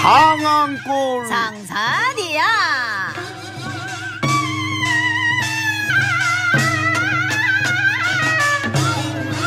상암골 상사이야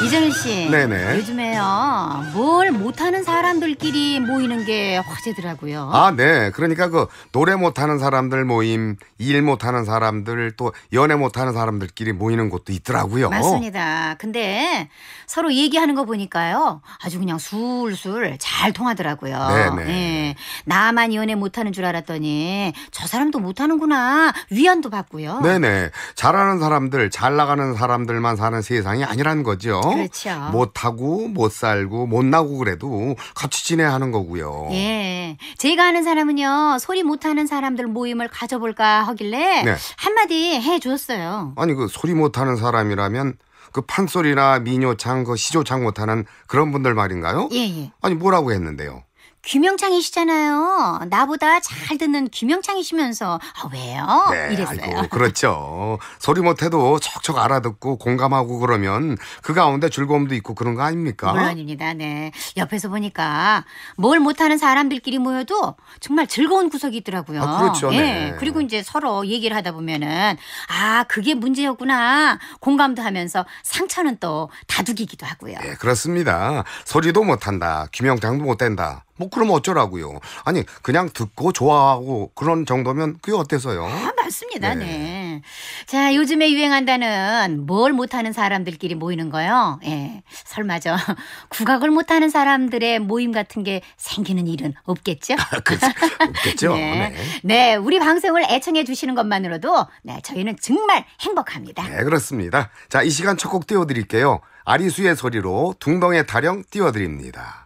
이제 씨. 네네. 요즘에요. 뭘 못하는 사람들끼리 모이는 게 화제더라고요. 아, 네. 그러니까 그 노래 못하는 사람들 모임, 일 못하는 사람들, 또 연애 못하는 사람들끼리 모이는 곳도 있더라고요. 맞습니다. 근데 서로 얘기하는 거 보니까요. 아주 그냥 술술 잘 통하더라고요. 네네. 네. 나만 연애 못하는 줄 알았더니 저 사람도 못하는구나. 위안도 받고요. 네네. 잘하는 사람들, 잘 나가는 사람들만 사는 세상이 아니라는 거죠. 그렇죠. 맞아요. 못하고 못 살고 못 나고 그래도 같이 지내야 하는 거고요. 예. 제가 아는 사람은요. 소리 못하는 사람들 모임을 가져볼까 하길래 네. 한마디 해줬어요. 아니 그 소리 못하는 사람이라면 그 판소리나 민요창, 그 시조창 못하는 그런 분들 말인가요? 예, 예. 아니 뭐라고 했는데요? 김영창이시잖아요 나보다 잘 듣는 김영창이시면서 아, 왜요? 네, 이랬어요. 아이고, 그렇죠. 소리 못해도 척척 알아듣고 공감하고 그러면 그 가운데 즐거움도 있고 그런 거 아닙니까? 물론입니다. 네. 옆에서 보니까 뭘 못하는 사람들끼리 모여도 정말 즐거운 구석이 있더라고요. 아, 그렇죠. 예. 네. 그리고 이제 서로 얘기를 하다 보면은 아 그게 문제였구나 공감도 하면서 상처는 또 다독이기도 하고요. 네, 그렇습니다. 소리도 못한다. 김영창도 못된다. 뭐 그러면 어쩌라고요. 아니 그냥 듣고 좋아하고 그런 정도면 그게 어때서요? 아 맞습니다. 네. 네. 자 요즘에 유행한다는 뭘 못하는 사람들끼리 모이는 거요. 예. 설마죠. 국악을 못하는 사람들의 모임 같은 게 생기는 일은 없겠죠? 아, 그렇죠. 없겠죠. 네. 네. 네. 우리 방송을 애청해 주시는 것만으로도 네 저희는 정말 행복합니다. 네 그렇습니다. 자 이 시간 첫 곡 띄워드릴게요. 아리수의 소리로 둥덩의 타령 띄워드립니다.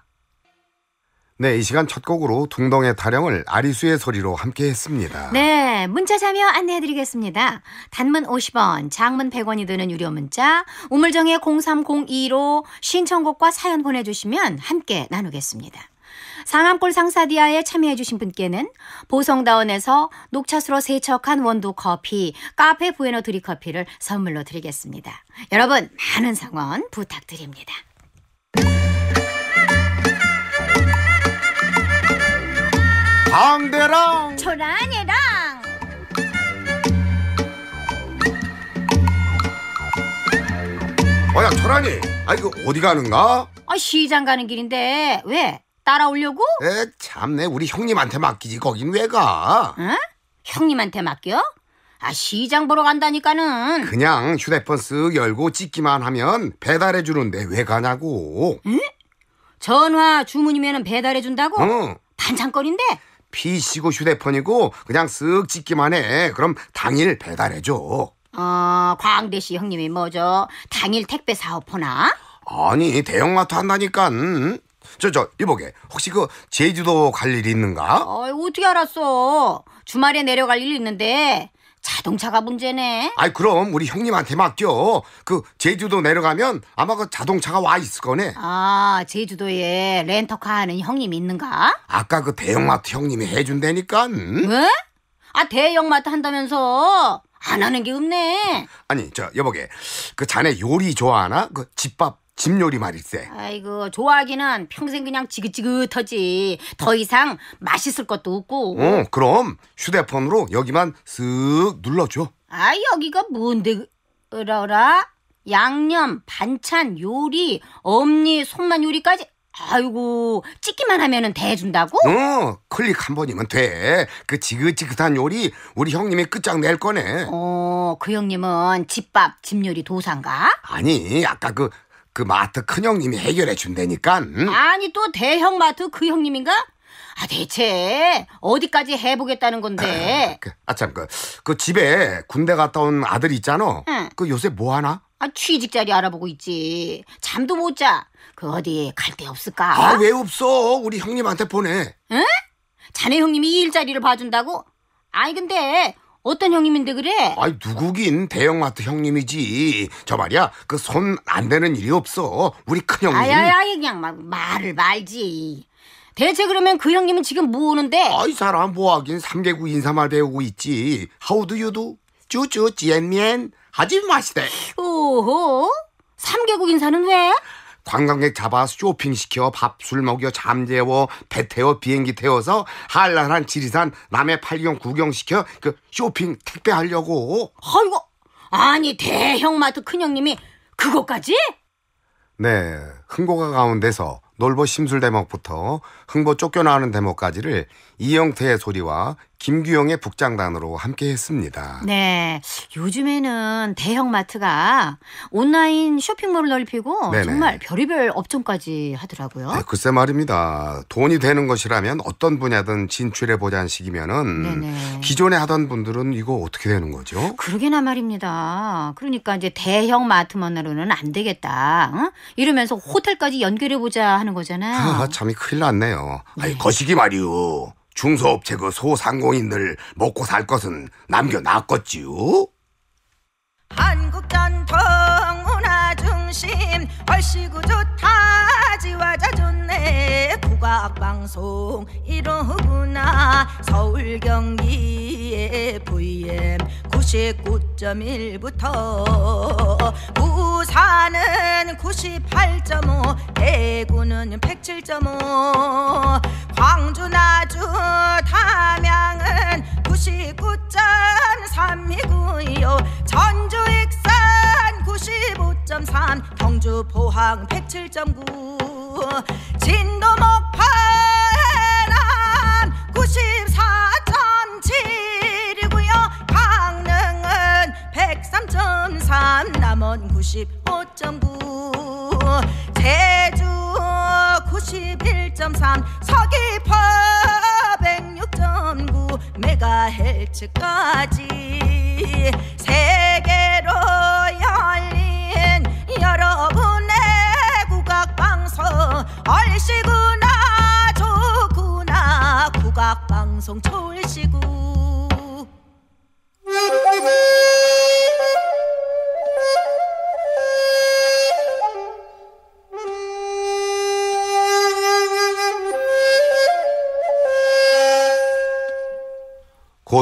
네, 이 시간 첫 곡으로 둥덩의 타령을 아리수의 소리로 함께 했습니다. 네, 문자 참여 안내해 드리겠습니다. 단문 50원, 장문 100원이 드는 유료 문자, 우물정의 0302로 신청곡과 사연 보내주시면 함께 나누겠습니다. 상암골 상사디아에 참여해주신 분께는 보성다원에서 녹차수로 세척한 원두 커피, 카페 부에노 드리 커피를 선물로 드리겠습니다. 여러분, 많은 성원 부탁드립니다. 방대랑 초라해랑 어야 초라니 아 이거 어디 가는가? 아 시장 가는 길인데 왜 따라오려고? 에 참내 우리 형님한테 맡기지 거긴 왜 가? 응? 형님한테 맡겨? 아 시장 보러 간다니까는 그냥 휴대폰 쓱 열고 찍기만 하면 배달해 주는데 왜 가냐고 응? 전화 주문이면 배달해 준다고? 응 반찬거리인데 PC고 휴대폰이고 그냥 쓱 찍기만 해. 그럼 당일 배달해줘. 어, 광대씨 형님이 뭐죠? 당일 택배 사업 하나? 아니, 대형마트 한다니까. 음, 저, 저, 이보게. 혹시 그 제주도 갈 일이 있는가? 어이, 어떻게 알았어? 주말에 내려갈 일이 있는데 자동차가 문제네. 아이 그럼 우리 형님한테 맡겨. 그 제주도 내려가면 아마 그 자동차가 와 있을 거네. 아 제주도에 렌터카 하는 형님 있는가? 아까 그 대형마트 형님이 해준다니까. 응? 왜? 아 대형마트 한다면서 안 하는 게 없네. 아니 저 여보게 그 자네 요리 좋아하나? 그 집밥 집 요리 말일세. 아이고 좋아하기는 평생 그냥 지긋지긋하지. 더 이상 맛있을 것도 없고. 어, 그럼 휴대폰으로 여기만 쓱 눌러줘. 아 여기가 뭔데? 어라어라 양념, 반찬, 요리, 엄니, 손맛 요리까지. 아이고 찍기만 하면은 대준다고? 어, 클릭 한 번이면 돼. 그 지긋지긋한 요리 우리 형님이 끝장낼 거네. 어, 그 형님은 집밥, 집요리 도사인가? 아니, 아까 그그 마트 큰 형님이 해결해 준다니까. 응? 아니 또 대형 마트 그 형님인가? 아 대체 어디까지 해보겠다는 건데? 아참 그, 아, 그, 그 집에 군대 갔다 온 아들 있잖아. 응. 그 요새 뭐 하나? 아 취직 자리 알아보고 있지. 잠도 못 자. 그 어디 갈 데 없을까? 아 왜 없어? 우리 형님한테 보내. 응? 자네 형님이 일자리를 봐준다고? 아니 근데 어떤 형님인데 그래? 아이 누구긴 대형마트 형님이지. 저 말이야 그 손 안 되는 일이 없어. 우리 큰 형님. 아야야 그냥 막 말을 말지. 대체 그러면 그 형님은 지금 뭐오는데 아이 사람 뭐하긴 삼계국 인사말 배우고 있지. How do you do? 쭈쭈 지엔미엔 하지 마시대. 오호. 삼계국 인사는 왜? 관광객 잡아 쇼핑시켜 밥술 먹여 잠재워 배 태워 비행기 태워서 한란한 지리산 남해 팔경 구경시켜 그 쇼핑 택배하려고 아이고 아니 대형마트 큰형님이 그것까지? 네 흥고가 가운데서 놀보 심술 대목부터 흥보 쫓겨나는 대목까지를 이영태의 소리와 김규영의 북장단으로 함께 했습니다. 네. 요즘에는 대형마트가 온라인 쇼핑몰을 넓히고 네네. 정말 별의별 업종까지 하더라고요. 네, 글쎄 말입니다. 돈이 되는 것이라면 어떤 분야든 진출해보자는 식이면은 기존에 하던 분들은 이거 어떻게 되는 거죠? 그러게나 말입니다. 그러니까 이제 대형마트만으로는 안 되겠다. 응? 이러면서 호텔까지 연결해보자 하는 거잖아요. 아, 참이 큰일 났네요. 네. 아니, 거시기 말이요. 중소업체 그 소상공인들 먹고 살 것은 남겨놨겠지요? 한국 전통 문화 중심 훨씨구 좋다 지와 국악방송 이러구나 서울 경기의 VM 99.1부터 부산은 98.5 대구는 107.5 광주 나주 담양은 99.3이고요 전주 익산 95.3 경주 포항 107.9 진도 목포는 94.7이고요 강릉은 103.3 남원 95.9 제주 91.3 서귀포 106.9 메가헬츠까지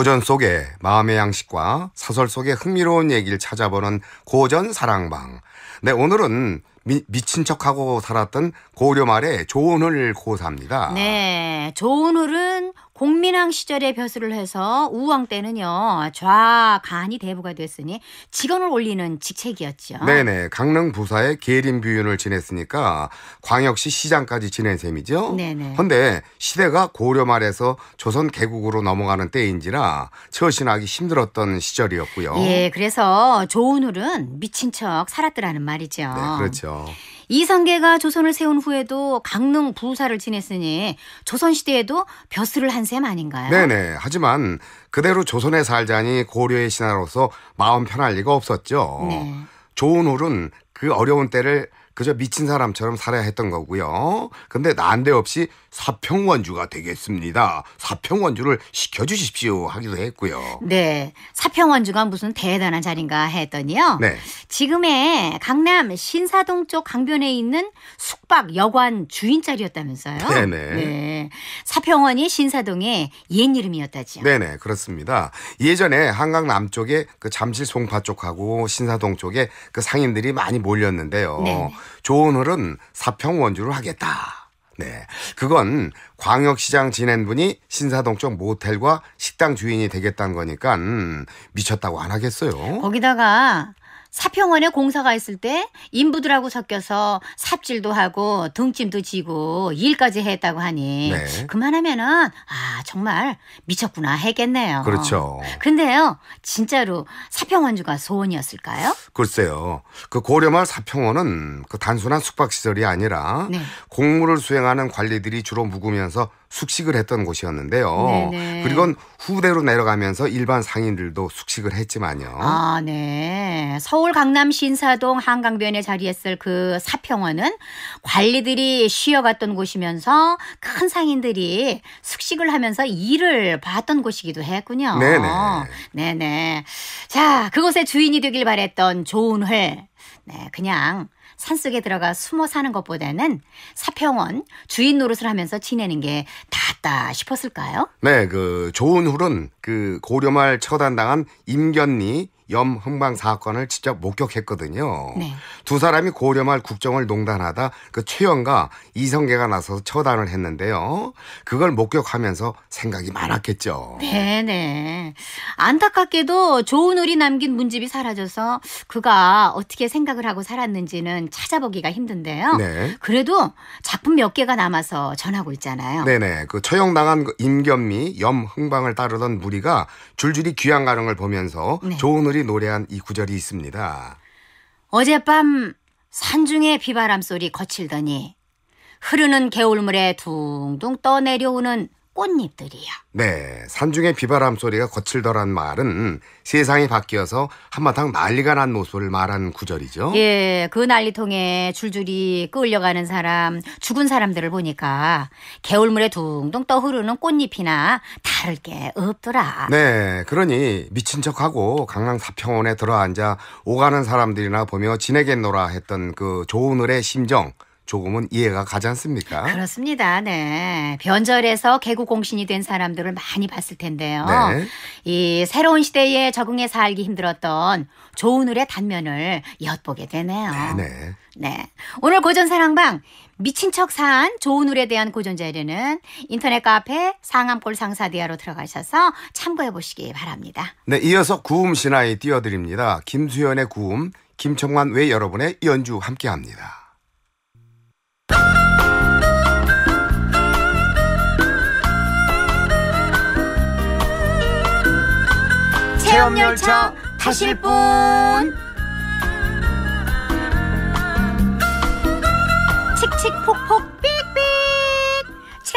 고전 속에 마음의 양식과 사설 속의 흥미로운 얘기를 찾아보는 고전 사랑방. 네, 오늘은 미, 미친 척하고 살았던 고려 말의 조은을 고사입니다. 네, 조은을은 공민왕 시절에 벼슬을 해서 우왕 때는요 좌간이 대부가 됐으니 직언을 올리는 직책이었죠. 네네 강릉 부사의 계림 비윤을 지냈으니까 광역시 시장까지 지낸 셈이죠. 네네. 헌데 시대가 고려 말에서 조선 개국으로 넘어가는 때인지라 처신하기 힘들었던 시절이었고요. 예, 그래서 조은울은 미친 척 살았더라는 말이죠. 네, 그렇죠. 이상계가 조선을 세운 후에도 강릉 부사를 지냈으니 조선시대에도 벼슬을 한 셈 아닌가요? 네네. 하지만 그대로 조선에 살자니 고려의 신하로서 마음 편할 리가 없었죠. 네. 조은홀은 그 어려운 때를 그저 미친 사람처럼 살아야 했던 거고요. 근데 난데없이 사평원주가 되겠습니다. 사평원주를 시켜주십시오 하기도 했고요. 네. 사평원주가 무슨 대단한 자리인가 했더니요. 네. 지금의 강남 신사동 쪽 강변에 있는 숙박 여관 주인 자리였다면서요. 네네. 네. 사평원이 신사동의 옛 이름이었다지요. 네네. 그렇습니다. 예전에 한강 남쪽에 그 잠실 송파 쪽하고 신사동 쪽에 그 상인들이 많이 몰렸는데요. 네네. 조은 흐름 사평원주를 하겠다. 네. 그건 광역시장 지낸 분이 신사동 쪽 모텔과 식당 주인이 되겠다는 거니까 음, 미쳤다고 안 하겠어요. 거기다가 사평원에 공사가 있을 때 인부들하고 섞여서 삽질도 하고 등짐도 지고 일까지 했다고 하니 네. 그만하면은 아 정말 미쳤구나 했겠네요. 그렇죠. 근데요 진짜로 사평원주가 소원이었을까요? 글쎄요. 그 고려말 사평원은 그 단순한 숙박시설이 아니라 네. 공무를 수행하는 관리들이 주로 묵으면서 숙식을 했던 곳이었는데요. 네네. 그리고 후대로 내려가면서 일반 상인들도 숙식을 했지만요. 아, 네. 서울 강남 신사동 한강변에 자리했을 그 사평원은 관리들이 쉬어갔던 곳이면서 큰 상인들이 숙식을 하면서 일을 봤던 곳이기도 했군요. 네네. 네네. 자, 그곳의 주인이 되길 바랬던 조은회. 네, 그냥 산속에 들어가 숨어 사는 것보다는 사평원 주인 노릇을 하면서 지내는 게 낫다 싶었을까요? 네, 그 좋은 훌은 그 고려말 처단당한 임견리 염흥방 사건을 직접 목격했거든요. 네. 두 사람이 고려말 국정을 농단하다 그 최연과 이성계가 나서서 처단을 했는데요. 그걸 목격하면서 생각이 많았겠죠. 네네. 안타깝게도 좋은 우리 남긴 문집이 사라져서 그가 어떻게 생각을 하고 살았는지는 찾아보기가 힘든데요. 네. 그래도 작품 몇 개가 남아서 전하고 있잖아요. 네네. 그 처형당한 그 임견미 염흥방을 따르던 무리 우리가 줄줄이 귀한 가는 을 보면서 네. 조은울이 노래한 이 구절이 있습니다. 어젯밤 산중의 비바람 소리 거칠더니 흐르는 개울물에 둥둥 떠내려오는 꽃잎들이요. 네, 산중의 비바람 소리가 거칠더란 말은 세상이 바뀌어서 한마당 난리가 난 모습을 말한 구절이죠. 예, 그 난리통에 줄줄이 끌려가는 사람, 죽은 사람들을 보니까 개울물에 둥둥 떠흐르는 꽃잎이나 다를 게 없더라. 네, 그러니 미친 척하고 강남 사평원에 들어앉아 오가는 사람들이나 보며 지내겠노라 했던 그좋은을의 심정 조금은 이해가 가지 않습니까? 그렇습니다. 네. 변절에서 개구공신이 된 사람들을 많이 봤을 텐데요. 네. 이 새로운 시대에 적응해 살기 힘들었던 조은울의 단면을 엿보게 되네요. 네네. 네. 네. 오늘 고전 사랑방 미친 척사산 조은울에 대한 고전 자료는 인터넷 카페 상암골 상사디아로 들어가셔서 참고해 보시기 바랍니다. 네, 이어서 구음 신화에 띄워드립니다. 김수현의 구음, 김청환 외 여러분의 연주 함께합니다. 체험열차 타실 분 칙칙폭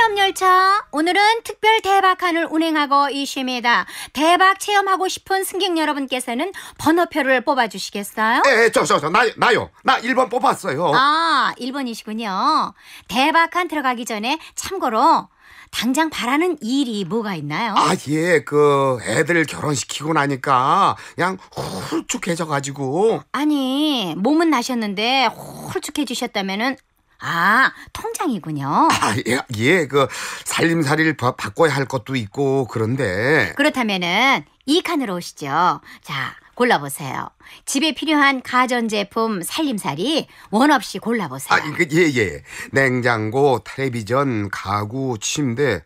체험열차. 오늘은 특별 대박한을 운행하고 있습니다. 대박 체험하고 싶은 승객 여러분께서는 번호표를 뽑아주시겠어요? 에, 저, 저, 저, 나, 나요. 나 1번 뽑았어요. 아, 1번이시군요. 대박한 들어가기 전에 참고로 당장 바라는 일이 뭐가 있나요? 아, 예, 그, 애들 결혼시키고 나니까, 그냥 훌쭉해져가지고 아니, 몸은 나셨는데, 훌쭉해지셨다면은 아, 통장이군요. 아, 예, 예, 그 살림살이를 바, 바꿔야 할 것도 있고 그런데. 그렇다면은 이 칸으로 오시죠. 자, 골라보세요. 집에 필요한 가전제품 살림살이 원 없이 골라보세요. 아, 그, 예, 예. 냉장고, 텔레비전, 가구, 침대,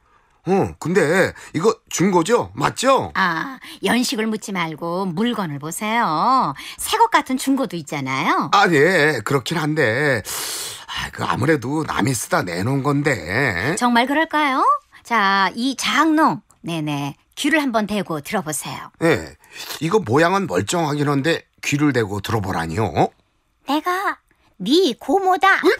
어, 근데 이거 준 거죠? 맞죠? 아, 연식을 묻지 말고 물건을 보세요. 새것 같은 중고도 있잖아요. 아, 예, 그렇긴 한데. 아, 그 아무래도 남이 쓰다 내놓은 건데. 정말 그럴까요? 자, 이 장롱. 네네. 귀를 한번 대고 들어보세요. 예. 이거 모양은 멀쩡하긴 한데 귀를 대고 들어보라니요. 내가 네 고모다. 어? 응?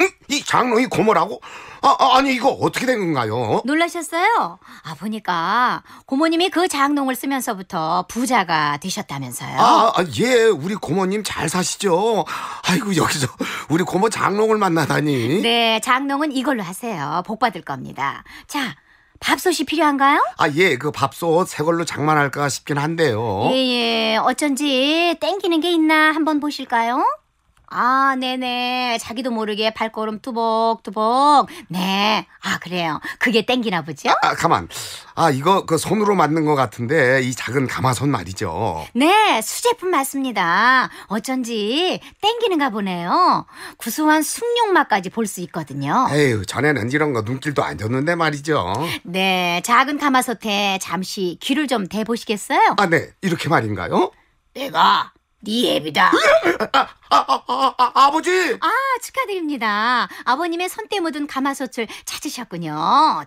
응? 이 장롱이 고모라고? 아, 아, 아니 이거 어떻게 된 건가요? 놀라셨어요? 아 보니까 고모님이 그 장롱을 쓰면서부터 부자가 되셨다면서요? 아, 아, 예, 우리 고모님 잘 사시죠. 아이고 여기서 우리 고모 장롱을 만나다니. 네, 장롱은 이걸로 하세요. 복 받을 겁니다. 자. 밥솥이 필요한가요? 아, 예, 그 밥솥 새 걸로 장만할까 싶긴 한데요. 예, 예. 어쩐지 땡기는 게 있나 한번 보실까요? 아, 네네. 자기도 모르게 발걸음 투벅투벅. 네. 아, 그래요. 그게 땡기나 보죠? 아, 아 가만. 아, 이거 그 손으로 만든 것 같은데 이 작은 가마솥 말이죠. 네, 수제품 맞습니다. 어쩐지 땡기는가 보네요. 구수한 숭늉맛까지 볼 수 있거든요. 에휴, 전에는 이런 거 눈길도 안 줬는데 말이죠. 네, 작은 가마솥에 잠시 귀를 좀 대보시겠어요? 아, 네. 이렇게 말인가요? 내가 네 애비다. 아, 아, 아, 아, 버지 아, 축하드립니다. 아버님의 손때 묻은 가마솥을 찾으셨군요.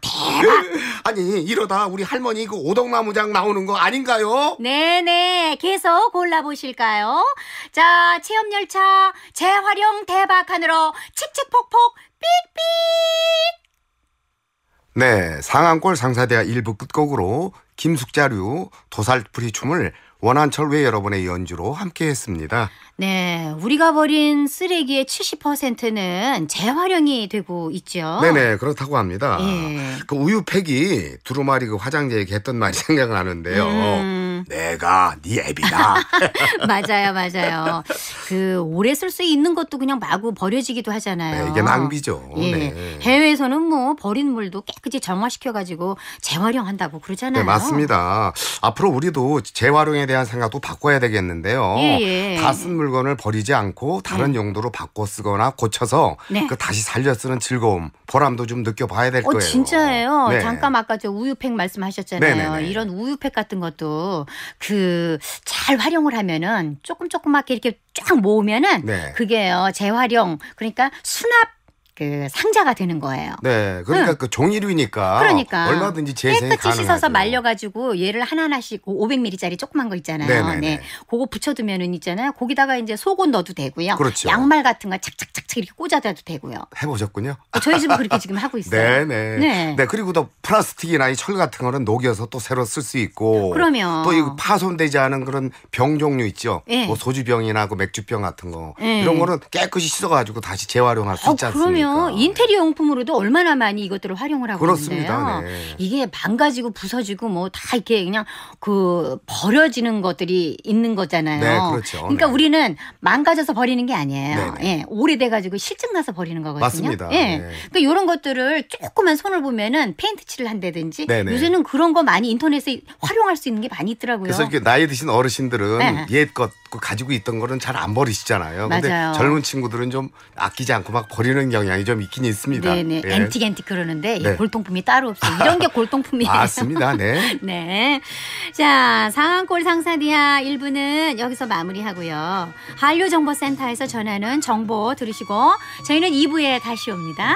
대박! 아니, 이러다 우리 할머니 그 오덕나무장 나오는 거 아닌가요? 네네, 계속 골라보실까요? 자, 체험열차 재활용 대박 하늘로 칙칙폭폭 삑삑! 네, 상암골 상사대학 일부 끝곡으로 김숙자류 도살프리 춤을 원한철 외 여러분의 연주로 함께했습니다. 네, 우리가 버린 쓰레기의 70%는 재활용이 되고 있죠. 네네, 그렇다고 합니다. 예. 그 우유팩이 두루마리 그 화장재에게 했던 말이 생각나는데요. 음. 내가 네 앱이다. 맞아요, 맞아요. 그 오래 쓸 수 있는 것도 그냥 마구 버려지기도 하잖아요. 네, 이게 낭비죠. 예. 네. 해외에서는 뭐 버린 물도 깨끗이 정화시켜 가지고 재활용한다고 그러잖아요. 네, 맞습니다. 앞으로 우리도 재활용에 대한 생각도 바꿔야 되겠는데요. 예, 예. 다쓴 물건을 버리지 않고 다른 네. 용도로 바꿔 쓰거나 고쳐서 네. 그 다시 살려 쓰는 즐거움, 보람도 좀 느껴봐야 될 어, 거예요. 진짜예요. 네. 잠깐 아까 저 우유팩 말씀하셨잖아요. 네네네. 네, 이런 우유팩 같은 것도 그잘 활용을 하면은 조금 조그맣게 이렇게 쫙 모으면은 네. 그게요 재활용 그러니까 수납 그 상자가 되는 거예요. 네, 그러니까 응. 그 종이류니까 그러니까 얼마든지 재생이 깨끗이 가능하죠. 씻어서 말려가지고 얘를 하나하나씩 500ml짜리 조그만 거 있잖아요. 네네네. 네, 네. 네, 그거 붙여두면은 있잖아요. 거기다가 이제 속옷 넣어도 되고요. 그렇죠. 양말 같은 거 착착착착 이렇게 꽂아도 되고요. 해보셨군요. 네, 저희 집은 그렇게 지금 하고 있어요. 네네. 네. 네, 그리고 또 플라스틱이나 이철 같은 거는 녹여서 또 새로 쓸 수 있고. 그러면 또 이거 파손되지 않은 그런 병 종류 있죠. 네. 뭐 소주병이나 그 맥주병 같은 거 네. 이런 거는 깨끗이 씻어가지고 다시 재활용할 수 어, 있지 않습니까? 그럼요. 그러니까. 인테리어 용품으로도 얼마나 많이 이것들을 활용을 하고 그렇습니다. 있는데요. 네. 이게 망가지고 부서지고 뭐 다 이렇게 그냥 그 버려지는 것들이 있는 거잖아요. 네, 그렇죠. 그러니까 네. 우리는 망가져서 버리는 게 아니에요. 네, 네. 예, 오래돼 가지고 실증 나서 버리는 거거든요. 맞습니다. 예. 네. 그러니까 이런 것들을 조금만 손을 보면은 페인트 칠을 한다든지 요새는 그런 거 많이 인터넷에 활용할 수 있는 게 많이 있더라고요. 그래서 이렇게 나이 드신 어르신들은 옛것 그 가지고 있던 거는 잘 안 버리시잖아요. 맞아요. 근데 젊은 친구들은 좀 아끼지 않고 막 버리는 경향이 경점이 아, 있긴 있습니다. 네네. 예. 앤틱 앤틱 그러는데 예, 네. 골동품이 따로 없어요. 이런 게 골동품이에요. 맞습니다. 네. 네. 자, 상한골 상사디아 1부는 여기서 마무리하고요. 한류정보센터에서 전하는 정보 들으시고 저희는 2부에 다시 옵니다.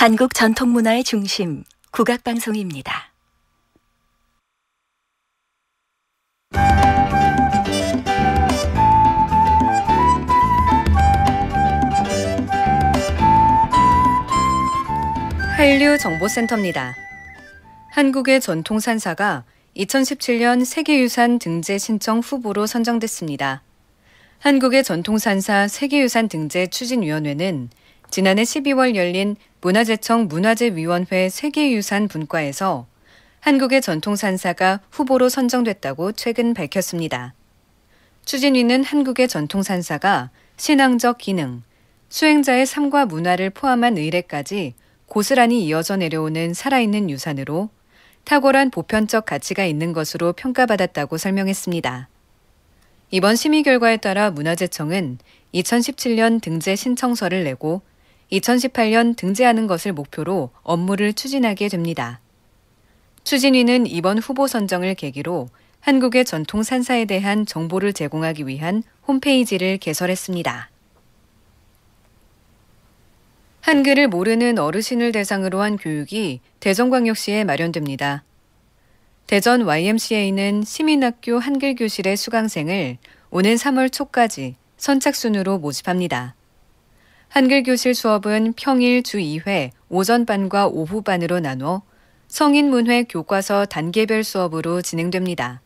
한국 전통문화의 중심, 국악방송입니다. 한류 정보센터입니다. 한국의 전통 산사가 2017년 세계유산 등재 신청 후보로 선정됐습니다. 한국의 전통산사 세계유산 등재 추진위원회는 지난해 12월 열린 문화재청 문화재위원회 세계유산 분과에서 한국의 전통산사가 후보로 선정됐다고 최근 밝혔습니다. 추진위는 한국의 전통산사가 신앙적 기능, 수행자의 삶과 문화를 포함한 의례까지 고스란히 이어져 내려오는 살아있는 유산으로 탁월한 보편적 가치가 있는 것으로 평가받았다고 설명했습니다. 이번 심의 결과에 따라 문화재청은 2017년 등재 신청서를 내고 2018년 등재하는 것을 목표로 업무를 추진하게 됩니다. 추진위는 이번 후보 선정을 계기로 한국의 전통 산사에 대한 정보를 제공하기 위한 홈페이지를 개설했습니다. 한글을 모르는 어르신을 대상으로 한 교육이 대전광역시에 마련됩니다. 대전 YMCA는 시민학교 한글 교실의 수강생을 오는 3월 초까지 선착순으로 모집합니다. 한글 교실 수업은 평일 주 2회 오전반과 오후반으로 나눠 성인 문회 교과서 단계별 수업으로 진행됩니다.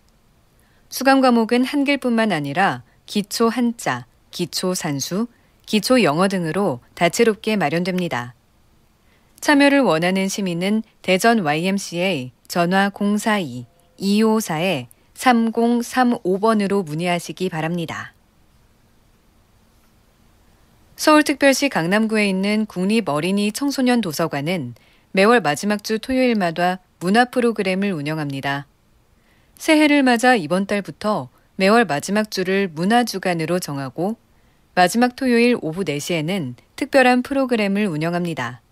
수강 과목은 한글뿐만 아니라 기초 한자, 기초 산수, 기초 영어 등으로 다채롭게 마련됩니다. 참여를 원하는 시민은 대전 YMCA 전화 042-254-3035번으로 문의하시기 바랍니다. 서울특별시 강남구에 있는 국립어린이 청소년 도서관은 매월 마지막 주 토요일마다 문화 프로그램을 운영합니다. 새해를 맞아 이번 달부터 매월 마지막 주를 문화주간으로 정하고 마지막 토요일 오후 4시에는 특별한 프로그램을 운영합니다.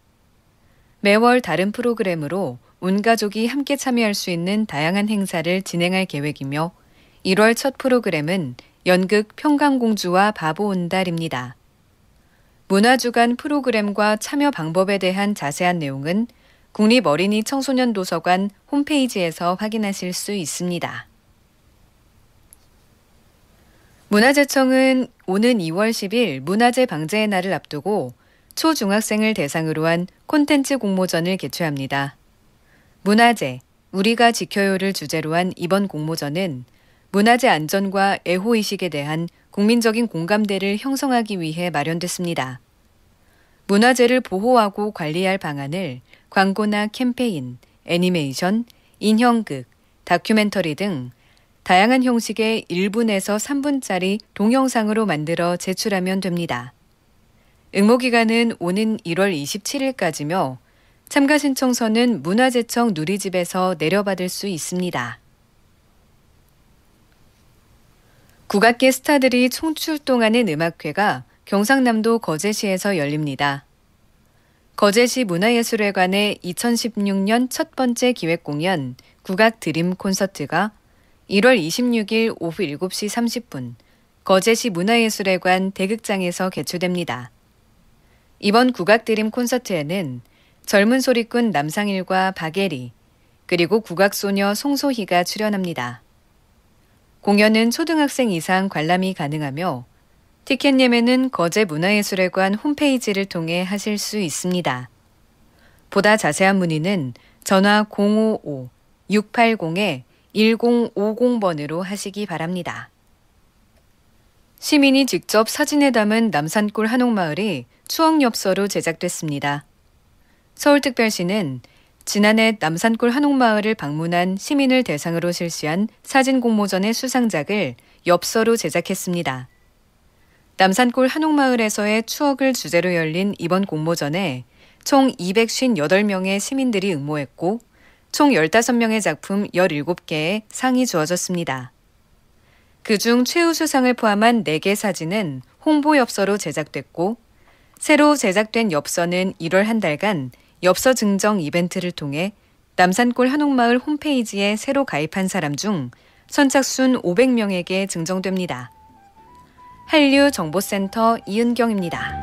매월 다른 프로그램으로 온 가족이 함께 참여할 수 있는 다양한 행사를 진행할 계획이며 1월 첫 프로그램은 연극 평강공주와 바보 온달입니다. 문화주간 프로그램과 참여 방법에 대한 자세한 내용은 국립어린이 청소년 도서관 홈페이지에서 확인하실 수 있습니다. 문화재청은 오는 2월 10일 문화재 방제의 날을 앞두고 초중학생을 대상으로 한 콘텐츠 공모전을 개최합니다. 문화재, 우리가 지켜요를 주제로 한 이번 공모전은 문화재 안전과 애호의식에 대한 국민적인 공감대를 형성하기 위해 마련됐습니다. 문화재를 보호하고 관리할 방안을 광고나 캠페인, 애니메이션, 인형극, 다큐멘터리 등 다양한 형식의 1분에서 3분짜리 동영상으로 만들어 제출하면 됩니다. 응모 기간은 오는 1월 27일까지며 참가 신청서는 문화재청 누리집에서 내려받을 수 있습니다. 국악계 스타들이 총출동하는 음악회가 경상남도 거제시에서 열립니다. 거제시 문화예술회관의 2016년 첫 번째 기획 공연 국악 드림 콘서트가 1월 26일 오후 7시 30분 거제시 문화예술회관 대극장에서 개최됩니다. 이번 국악 드림 콘서트에는 젊은 소리꾼 남상일과 박예리, 그리고 국악소녀 송소희가 출연합니다. 공연은 초등학생 이상 관람이 가능하며 티켓 예매는 거제 문화예술회관 홈페이지를 통해 하실 수 있습니다. 보다 자세한 문의는 전화 055-680-1050번으로 하시기 바랍니다. 시민이 직접 사진에 담은 남산골 한옥마을이 추억엽서로 제작됐습니다. 서울특별시는 지난해 남산골 한옥마을을 방문한 시민을 대상으로 실시한 사진 공모전의 수상작을 엽서로 제작했습니다. 남산골 한옥마을에서의 추억을 주제로 열린 이번 공모전에 총 258명의 시민들이 응모했고 총 15명의 작품 1 7개의 상이 주어졌습니다. 그중 최우수상을 포함한 4개 사진은 홍보 엽서로 제작됐고 새로 제작된 엽서는 1월 한 달간 엽서 증정 이벤트를 통해 남산골 한옥마을 홈페이지에 새로 가입한 사람 중 선착순 500명에게 증정됩니다. 한류정보센터 이은경입니다.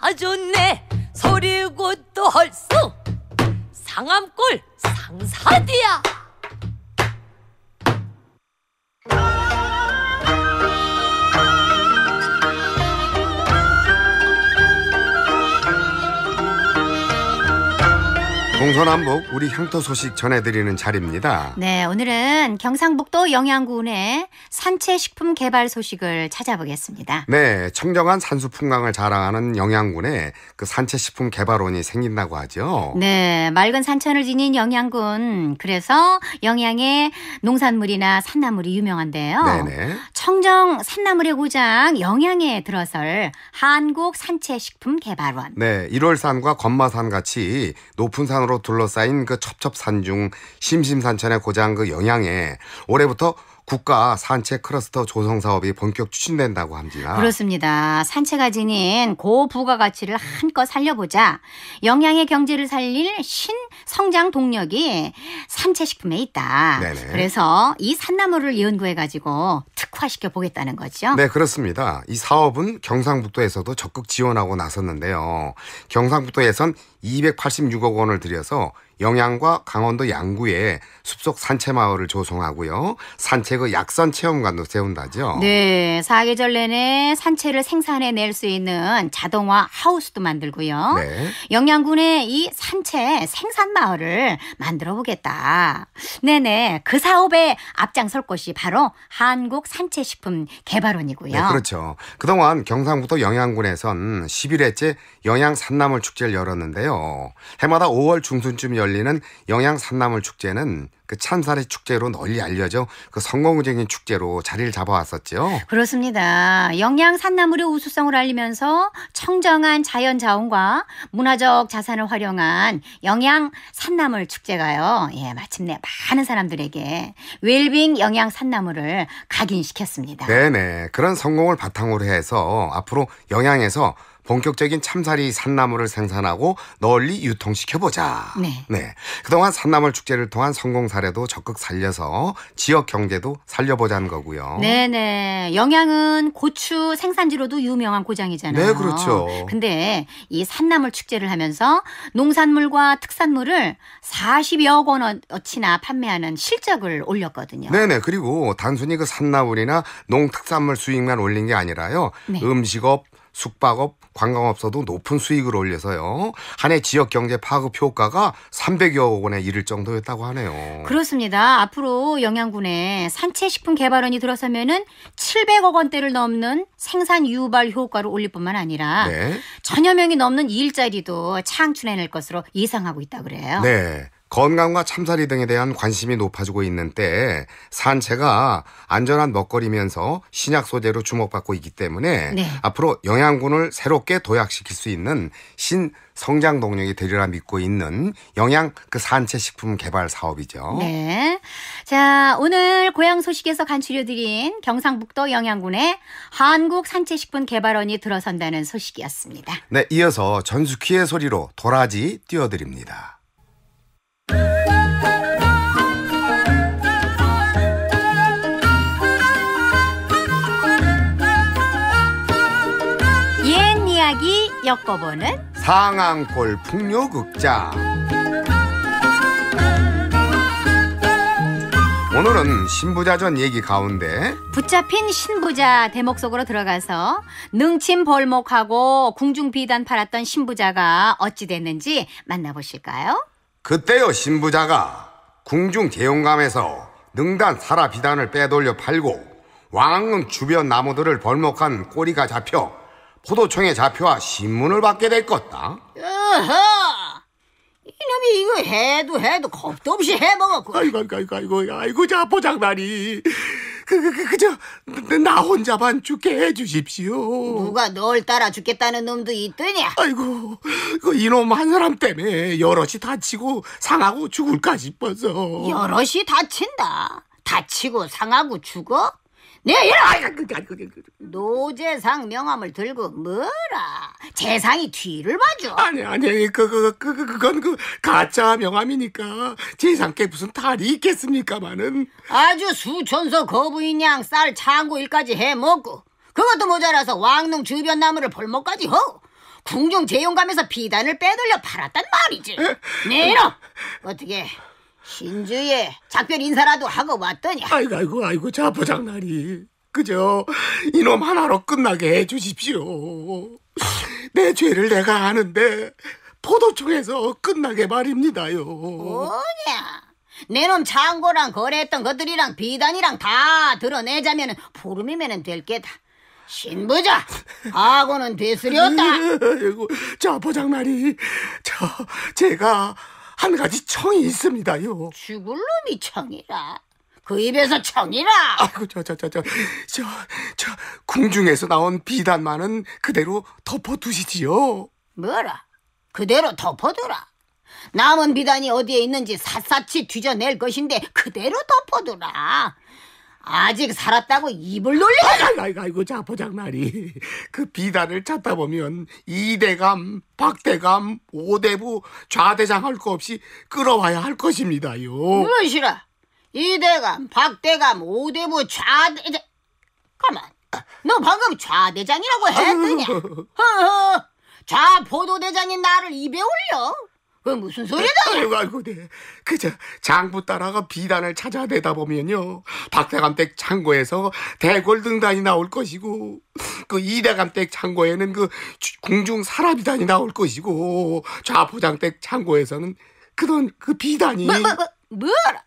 아주 내 소리고 또 헐수 상암골 상사디야 동서남북 우리 향토 소식 전해드리는 자리입니다. 네, 오늘은 경상북도 영양군의 산채식품 개발 소식을 찾아보겠습니다. 네, 청정한 산수 풍광을 자랑하는 영양군에 그 산채식품 개발원이 생긴다고 하죠. 네, 맑은 산천을 지닌 영양군 그래서 영양의 농산물이나 산나물이 유명한데요. 네 청정 산나물의 고장 영양에 들어설 한국 산채식품 개발원. 네, 1월산과 건마산 같이 높은 산으로 산으로 둘러싸인 그 첩첩산중 심심산천의 고장 그 영향에 올해부터 국가 산책 크러스터 조성 사업이 본격 추진된다고 합니다. 그렇습니다. 산채가 지닌 고부가 가치를 한껏 살려보자. 영양의 경제를 살릴 신성장 동력이 산채 식품에 있다. 네네. 그래서 이산나물을 연구해 가지고 특화시켜 보겠다는 거죠. 네, 그렇습니다. 이 사업은 경상북도에서도 적극 지원하고 나섰는데요. 경상북도에선 286억 원을 들여서 영양과 강원도 양구에 숲속 산채 마을을 조성하고요. 산책의 그 약산 체험관도 세운다죠. 네, 사계절 내내 산채를 생산해 낼 수 있는 자동화 하우스도 만들고요. 네. 영양군의 이 산채 생산 마을을 만들어 보겠다. 네네, 그 사업에 앞장설 곳이 바로 한국 산채 식품 개발원이고요. 네, 그렇죠. 그동안 경상북도 영양군에선 11회째 영양 산나물 축제를 열었는데요. 해마다 5월 중순쯤 열 열리는 영양 산나물 축제는 그찬사리 축제로 널리 알려져 그 성공적인 축제로 자리를 잡아왔었죠. 그렇습니다. 영양 산나물의 우수성을 알리면서 청정한 자연 자원과 문화적 자산을 활용한 영양 산나물 축제가요. 예, 마침내 많은 사람들에게 웰빙 영양 산나물을 각인시켰습니다. 네네. 그런 성공을 바탕으로 해서 앞으로 영양에서 본격적인 참사리 산나물을 생산하고 널리 유통시켜보자. 네. 네. 그동안 산나물 축제를 통한 성공 사례도 적극 살려서 지역 경제도 살려보자는 거고요. 네네. 네. 영양은 고추 생산지로도 유명한 고장이잖아요. 네, 그렇죠. 근데 이 산나물 축제를 하면서 농산물과 특산물을 40여 억원어치나 판매하는 실적을 올렸거든요. 네네. 네. 그리고 단순히 그 산나물이나 농특산물 수익만 올린 게 아니라요. 네. 음식업, 숙박업, 관광업소도 높은 수익을 올려서요. 한해 지역 경제 파급 효과가 300여억 원에 이를 정도였다고 하네요. 그렇습니다. 앞으로 영양군에 산채식품 개발원이 들어서면은 700억 원대를 넘는 생산 유발 효과를 올릴 뿐만 아니라 네. 전여 명이 넘는 일자리도 창출해낼 것으로 예상하고 있다 그래요. 네. 건강과 참살이 등에 대한 관심이 높아지고 있는 때에 산채가 안전한 먹거리면서 신약 소재로 주목받고 있기 때문에 네. 앞으로 영양군을 새롭게 도약시킬 수 있는 신 성장 동력이 되리라 믿고 있는 영양 그 산채 식품 개발 사업이죠. 네. 자, 오늘 고향 소식에서 간추려 드린 경상북도 영양군의 한국 산채 식품 개발원이 들어선다는 소식이었습니다. 네, 이어서 전수키의 소리로 도라지 띄워 드립니다. 엮어보는 상앙골 풍요극장 오늘은 신부자전 얘기 가운데 붙잡힌 신부자 대목 속으로 들어가서 능침 벌목하고 궁중 비단 팔았던 신부자가 어찌 됐는지 만나보실까요? 그때요 신부자가 궁중 개용감에서 능단 사라 비단을 빼돌려 팔고 왕릉 주변 나무들을 벌목한 꼬리가 잡혀 포도청의 자표와 신문을 받게 될 것다. 어허! 이놈이 이거 해도 해도 겁도 없이 해먹었고. 아이고, 아이고, 아이고, 아이고, 아이고, 자, 보장다리. 그, 그, 그, 그저, 나 혼자만 죽게 해주십시오. 누가 널 따라 죽겠다는 놈도 있더냐? 아이고, 그 이놈 한 사람 때문에 여럿이 다치고 상하고 죽을까 싶어서. 여럿이 다친다. 다치고 상하고 죽어? 네, 노재상 명함을 들고 뭐라 재상이 뒤를 봐줘 아니 아니 그그 그, 그, 건그 그, 그 가짜 명함이니까 재상께 무슨 탈이 있겠습니까마는 아주 수천서 거부인 양쌀 창고 일까지 해먹고 그것도 모자라서 왕릉 주변 나무를 벌목까지 허 궁중 재용감에서 비단을 빼돌려 팔았단 말이지 네 이놈 어떻게 신주에 작별 인사라도 하고 왔더니 아이고 아이고 아이고 자포장날이 그저 이놈 하나로 끝나게 해주십시오 내 죄를 내가 아는데 포도청에서 끝나게 말입니다요 뭐냐 내놈 창고랑 거래했던 것들이랑 비단이랑 다 드러내자면 보름이면 될 게다 신부자 하고는 되스렸다 자포장날이 저 제가 한 가지 청이 있습니다요. 죽을 놈이 청이라. 그 입에서 청이라. 아이 저저저저저 저 궁중에서 나온 비단만은 그대로 덮어두시지요. 뭐라? 그대로 덮어두라. 남은 비단이 어디에 있는지 샅샅이 뒤져낼 것인데 그대로 덮어두라. 아직 살았다고 입을 놀리 아이고 아이고 아이고 자 보장날이 그 비단을 찾다 보면 이대감 박대감 오대부 좌대장 할 거 없이 끌어와야 할 것입니다요 무엇이라 이대감 박대감 오대부 좌대장 가만 아. 너 방금 좌대장이라고 했더냐 좌포도대장이 나를 입에 올려 그 무슨 소리다? 아이고 아이고 네. 그저 장부 따라가 비단을 찾아내다 보면요 박대감댁 창고에서 대골등단이 나올 것이고 그 이대감댁 창고에는 그 궁중 사라비단이 나올 것이고 좌포장댁 창고에서는 그런 그 비단이 뭐, 뭐, 뭐, 뭐라?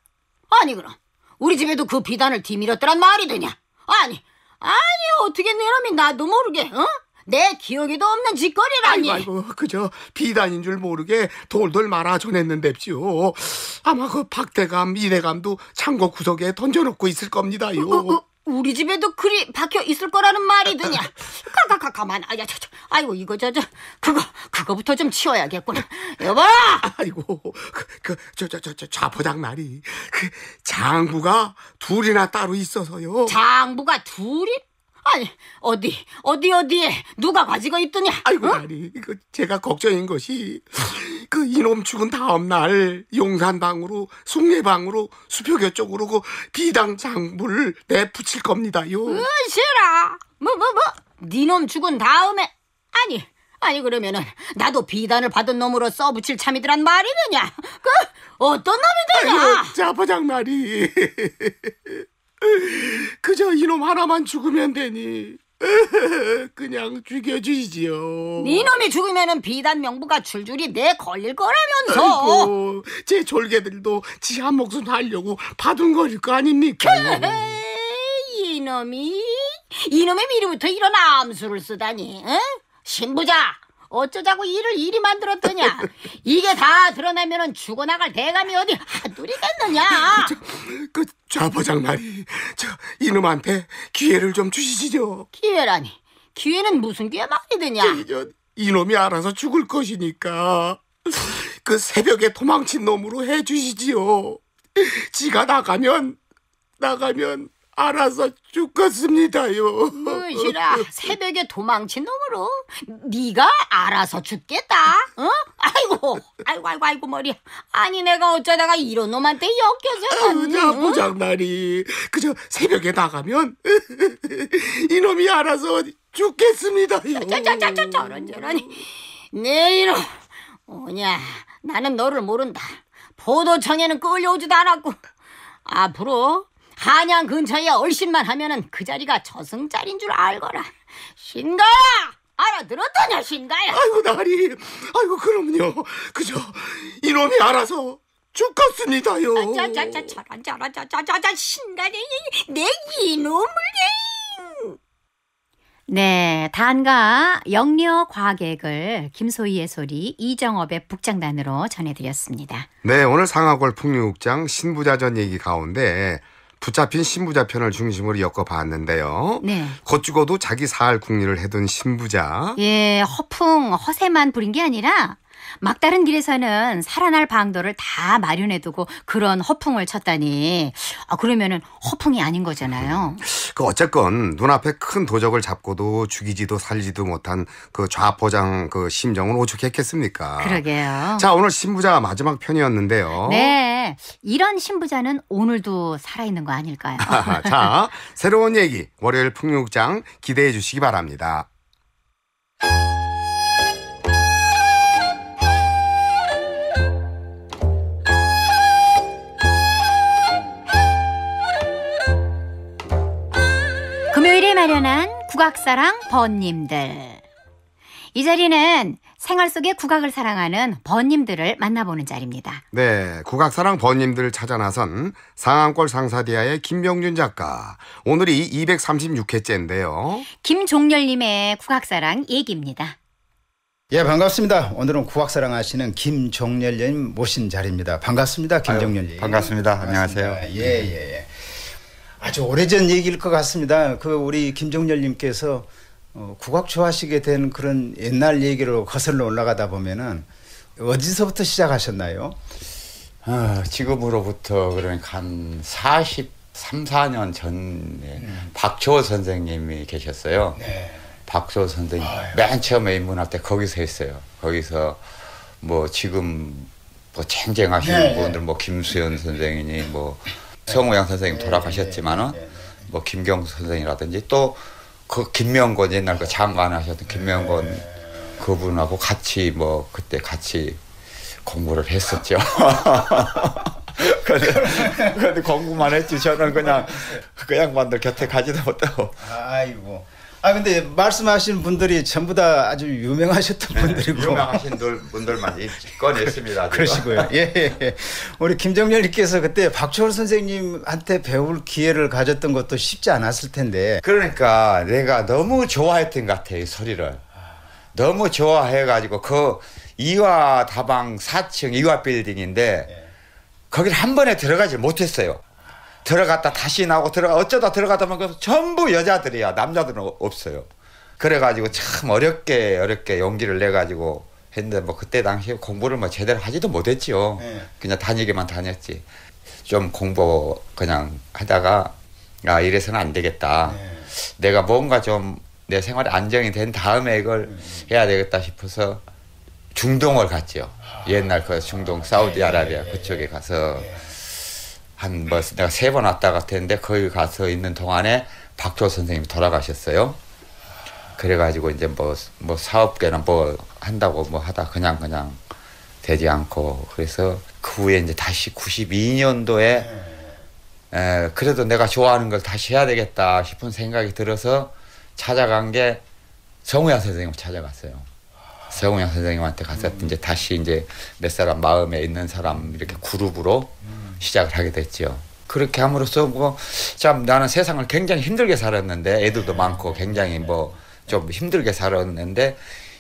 아니 그럼 우리 집에도 그 비단을 뒤밀었더란 말이 되냐? 아니 아니 어떻게 내놈이 나도 모르게 어? 내 기억에도 없는 짓거리라니. 아이고, 아이고 그저 비단인 줄 모르게 돌돌 말아 전했는데요 아마 그 박대감, 이대감도 창고 구석에 던져놓고 있을 겁니다요. 어, 어, 어 우리 집에도 그리 박혀 있을 거라는 말이더냐. 가가가 가만. 아야 저, 저 아이고 이거 저저 그거 그거부터 좀 치워야겠구나. 여보. 아이고 그저저저저 그, 좌포장 말이 그 장부가 둘이나 따로 있어서요. 장부가 둘이 아니 어디 어디 어디에 누가 가지고 있더냐? 아이고 응? 아니 이거 제가 걱정인 것이 그 이놈 죽은 다음 날 용산방으로 숭례방으로 수표교 쪽으로 그 비당 장물을 내붙일 겁니다요. 으시라 뭐뭐 뭐 니놈 죽은 다음에 아니 아니 그러면은 나도 비단을 받은 놈으로 써붙일 참이더란 말이느냐? 그 어떤 놈이 되냐? 자이파장 말이. 그저 이놈 하나만 죽으면 되니 그냥 죽여주시지요. 네 놈이 죽으면 비단 명부가 줄줄이 내 걸릴 거라면서. 아이고, 제 졸개들도 지한 목숨 살려고 바둥거릴 거 아닙니까? 에이, 이놈이 이놈의 미리부터 이런 암수를 쓰다니. 응? 신부자 어쩌자고 일을 이리 만들었더냐. 이게 다드러나면 죽어나갈 대감이 어디 한둘이겠느냐. 저 보장말이 저 이놈한테 기회를 좀 주시지요. 기회라니. 기회는 무슨 기회 말이되냐. 이놈이 알아서 죽을 것이니까 그 새벽에 도망친 놈으로 해주시지요. 지가 나가면 나가면 알아서 죽겠습니다요. 무시라 새벽에 도망친 놈으로 네가 알아서 죽겠다. 어? 아이고, 아이고, 아이고, 아이고 머리. 아니 내가 어쩌다가 이런 놈한테 엮여서 갔니? 어? 부장날이 그저 새벽에 나가면 이놈이 알아서 죽겠습니다요. 저저저저 저런 저런. 내일 오냐? 나는 너를 모른다. 보도청에는 끌려오지도 않았고 앞으로 한양 근처에 얼씬만 하면은 그 자리가 저승 자리인 줄 알거라. 신가야! 알아들었더냐, 신가야? 아이고, 나리. 아이고, 그럼요. 그저 이놈이 알아서 죽겠습니다요. 아, 자, 자, 자, 자라, 자라, 자, 자, 자, 자, 신가래. 내 이놈을, 예. 네, 단가 영려 과객을 김소희의 소리 이정업의 북장단으로 전해드렸습니다. 네, 오늘 상하골 풍류국장 신부자전 얘기 가운데 붙잡힌 신부자 편을 중심으로 엮어봤는데요. 네. 거주고도 자기 사할 궁리를 해둔 신부자. 예, 허풍, 허세만 부린 게 아니라 막다른 길에서는 살아날 방도를 다 마련해두고 그런 허풍을 쳤다니. 아, 그러면은 허풍이 아닌 거잖아요. 그 어쨌건 눈앞에 큰 도적을 잡고도 죽이지도 살지도 못한 그 좌포장 그 심정은 오죽했겠습니까? 그러게요. 자, 오늘 신부자 마지막 편이었는데요. 네. 이런 신부자는 오늘도 살아있는 거 아닐까요? 자, 새로운 얘기 월요일 풍육장 기대해 주시기 바랍니다. 가련한 국악사랑 번님들. 이 자리는 생활 속의 국악을 사랑하는 번님들을 만나보는 자리입니다. 네, 국악사랑 번님들을 찾아 나선 상암골 상사디아의 김병준 작가. 오늘이 236회째인데요. 김종렬님의 국악사랑 얘기입니다. 예, 반갑습니다. 오늘은 국악사랑 하시는 김종렬님 모신 자리입니다. 반갑습니다, 김종렬님. 반갑습니다. 반갑습니다. 안녕하세요. 예, 예, 예. 아주 오래전 얘기일 것 같습니다. 그 우리 김정렬님께서 어, 국악 좋아하시게 된 그런 옛날 얘기로 거슬러 올라가다 보면은 어디서부터 시작하셨나요? 아, 지금으로부터 그러니한 43, 년 전에 음. 박초호 선생님이 계셨어요. 네. 박초호 선생님 아유. 맨 처음에 인문학 때 거기서 했어요. 거기서 뭐 지금 뭐쟁쟁하시 네, 네. 분들 뭐 김수현 선생이뭐 성우양 선생님 돌아가셨지만은 뭐 김경수 선생이라든지 또 그 김명건 옛날 그 장관 하셨던 김명건 그분하고 같이 뭐 그때 같이 공부를 했었죠. 근그 근데 공부만 했지 저는 그냥 그 양반들 곁에 가지도 못하고. 아이고. 아 근데 말씀하신 분들이 전부 다 아주 유명하셨던 네, 분들이고 유명하신 분들만 꺼냈습니다. 그러시고요. 예, 예, 우리 김정렬님께서 그때 박철 선생님한테 배울 기회를 가졌던 것도 쉽지 않았을 텐데. 그러니까 내가 너무 좋아했던 것 같아요 소리를. 너무 좋아해가지고 그 이화 다방 4층 이화 빌딩인데 거기를 한 번에 들어가지 못했어요. 들어갔다 다시 나오고 들어가 어쩌다 들어갔다 보면 전부 여자들이야 남자들은 어, 없어요. 그래가지고 참 어렵게 어렵게 용기를 내가지고 했는데 뭐 그때 당시에 공부를 뭐 제대로 하지도 못했지요. 네. 그냥 다니기만 다녔지. 좀 공부 그냥 하다가 아 이래서는 안 되겠다. 네. 내가 뭔가 좀 내 생활이 안정이 된 다음에 이걸 네. 해야 되겠다 싶어서 중동을 갔지요. 아, 옛날 그 중동 아, 사우디아라비아 네. 그쪽에 가서 네. 한뭐 내가 세 번 왔다 갔는데 거기 가서 있는 동안에 박조 선생님이 돌아가셨어요. 그래가지고 이제 뭐뭐 뭐사업계는뭐 한다고 뭐 하다 그냥 그냥 되지 않고 그래서 그 후에 이제 다시 92년도에 에, 그래도 내가 좋아하는 걸 다시 해야 되겠다 싶은 생각이 들어서 찾아간 게 정우야 선생님 을 찾아갔어요. 정우야 선생님한테 가서 음. 이제 다시 이제 몇 사람 마음에 있는 사람 이렇게 그룹으로 음. 시작을 하게 됐죠. 그렇게 함으로써 뭐 참 나는 세상을 굉장히 힘들게 살았는데 애들도 네. 많고 굉장히 네. 뭐좀 힘들게 살았는데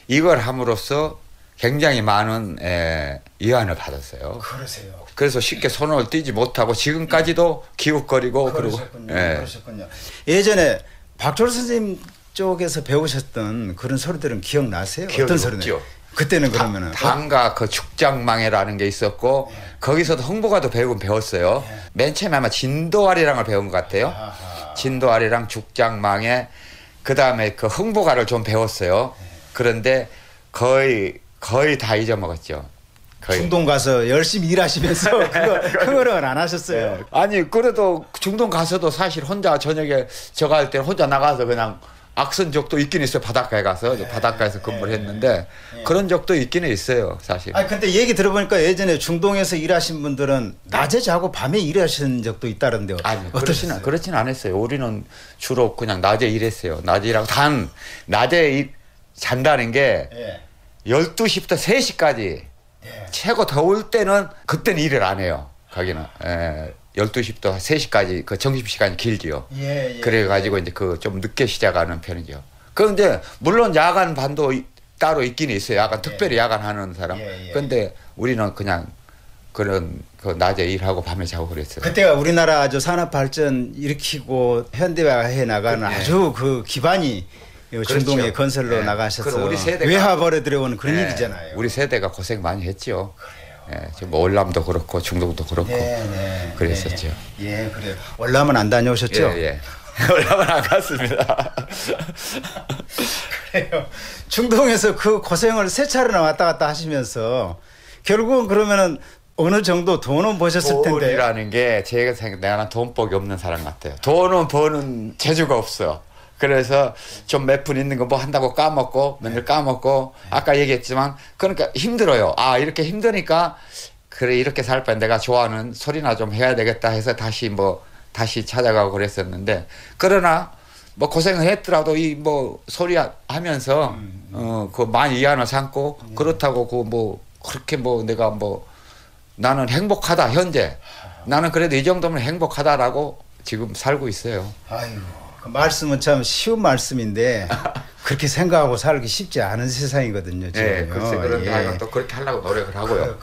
이걸 함으로써 굉장히 많은 에, 예, 이완을 받았어요. 그러세요. 그래서 쉽게 손을 떼지 못하고 지금까지도 네. 기웃거리고 그러셨군요. 그리고 예. 그러셨군요. 예전에 박철 선생님 쪽에서 배우셨던 그런 소리들은 기억나세요? 기억이 어떤 소리죠 그때는 그러면은 단가 그 축장망해라는 게 있었고 예. 거기서도 흥보가도 배우곤 배웠어요. 예. 맨 처음에 아마 진도아리랑을 배운 것 같아요. 아하. 진도아리랑 죽장망해 그 다음에 그 흥보가를 좀 배웠어요. 예. 그런데 거의 거의 다 잊어먹었죠. 거의. 중동 가서 열심히 일하시면서 그거 를안 하셨어요. 예. 아니 그래도 중동 가서도 사실 혼자 저녁에 저가 할 때 혼자 나가서 그냥 악선 적도 있긴 있어요. 바닷가에 가서 네. 바닷가에서 예, 근무를 네. 했는데 네. 그런 적도 있기는 있어요, 사실. 아 근데 얘기 들어보니까 예전에 중동에서 일하신 분들은 낮에 자고 밤에 일하신 적도 있다는데요. 아니, 어떠시나 그렇진 않았어요. 우리는 주로 그냥 낮에 일했어요. 낮에 일하고 단 낮에 일, 잔다는 게 네. 12시부터 3시까지 최고 더울 때는 그때는 일을 안 해요. 거기는. 예. 열두 시부터 세시까지그 점심시간이 길지요. 예, 예, 그래가지고 예. 이제 그 좀 늦게 시작하는 편이죠. 그런데 물론 야간 반도 따로 있긴 있어요. 예. 야간, 특별히 야간하는 사람. 예, 예. 그런데 우리는 그냥 그런 그 낮에 일하고 밤에 자고 그랬어요. 그때가 우리나라 아주 산업 발전 일으키고 현대화해 나가는 네. 아주 그 기반이 그렇죠. 중동의 건설로 네. 나가셨어. 요 외화 벌에들어오는 그런 네. 일이잖아요. 우리 세대가 고생 많이 했죠 그래. 예, 지금 뭐 월남도 그렇고 중동도 그렇고 예, 네. 네. 그랬었죠. 예, 예, 그래요. 월남은 안 다녀오셨죠? 예, 예. 월남은 안 갔습니다. 그래요. 중동에서 그 고생을 세 차례나 왔다 갔다 하시면서 결국은 그러면은 어느 정도 돈은 버셨을 텐데. 돈이라는 게 제가 생각 내가 돈복이 없는 사람 같아요. 돈은 버는 재주가 없어. 요 그래서 좀 몇 분 있는 거 뭐 한다고 까먹고 맨날 네. 까먹고 네. 아까 얘기했지만 그러니까 힘들어요. 아 이렇게 힘드니까 그래 이렇게 살바 내가 좋아하는 소리나 좀 해야 되겠다 해서 다시 뭐 다시 찾아가고 그랬었는데 그러나 뭐 고생을 했더라도 이 뭐 소리 하면서 음, 음. 어그 많이 이 하나 삼고 네. 그렇다고 그 뭐 그렇게 뭐 내가 뭐 나는 행복하다 현재 나는 그래도 이 정도면 행복하다라고 지금 살고 있어요. 아이고. 말씀은 참 쉬운 말씀인데 그렇게 생각하고 살기 쉽지 않은 세상이거든요. 지금. 예, 글쎄 그런 예. 또 그렇게 하려고 노력을 하고요.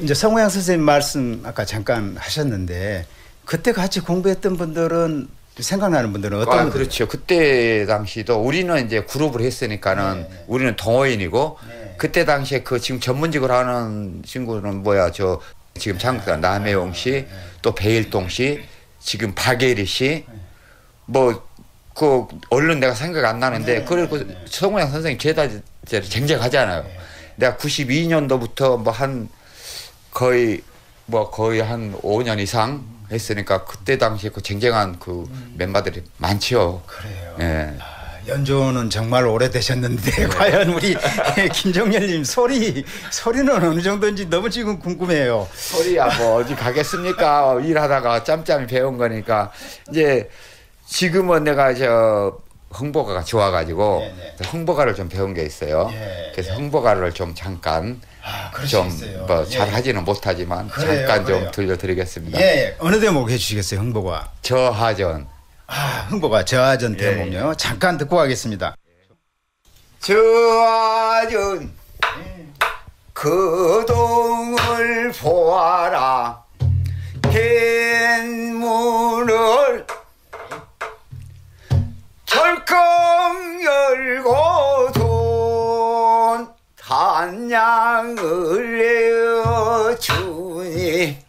이제 성우양 선생님 말씀 아까 잠깐 하셨는데 그때 같이 공부했던 분들은 생각나는 분들은 어떤 아, 분들? 그렇죠. 그때 당시도 우리는 이제 그룹을 했으니까는 네. 네. 우리는 동호인이고 네. 그때 당시에 그 지금 전문직을 하는 친구는 뭐야 저 지금 창국 네. 남해용 씨, 네. 또 배일동 씨, 지금 박예리 씨, 뭐그 얼른 내가 생각 안 나는데 네. 그리고 성우양 선생님 제다제 쟁쟁하잖아요. 네. 내가 92년도부터 뭐 한 거의 뭐 거의 한 5년 이상 했으니까 그때 당시에 그 쟁쟁한 그 음. 멤버들이 많죠 그래요. 예. 아, 연주는 정말 오래되셨는데 네. 과연 우리 김정렬님 소리 소리는 어느 정도인지 너무 지금 궁금해요. 소리야 뭐 어디 가겠습니까? 일하다가 짬짬이 배운 거니까 이제 지금은 내가 저 흥보가가 좋아가지고 네네. 네. 흥보가를 좀 배운 게 있어요. 예, 그래서 예. 흥보가를 좀 잠깐 아, 좀뭐 예. 잘하지는 못하지만 그래요, 잠깐 그래요. 좀 들려드리겠습니다. 예, 예, 어느 대목 해주시겠어요, 흥보가? 저하전. 아, 흥보가 저하전 예, 대목요. 잠깐 듣고 가겠습니다. 저하전 그 동을 보아라. 개 덜컹 열고 돈단양을 내어주니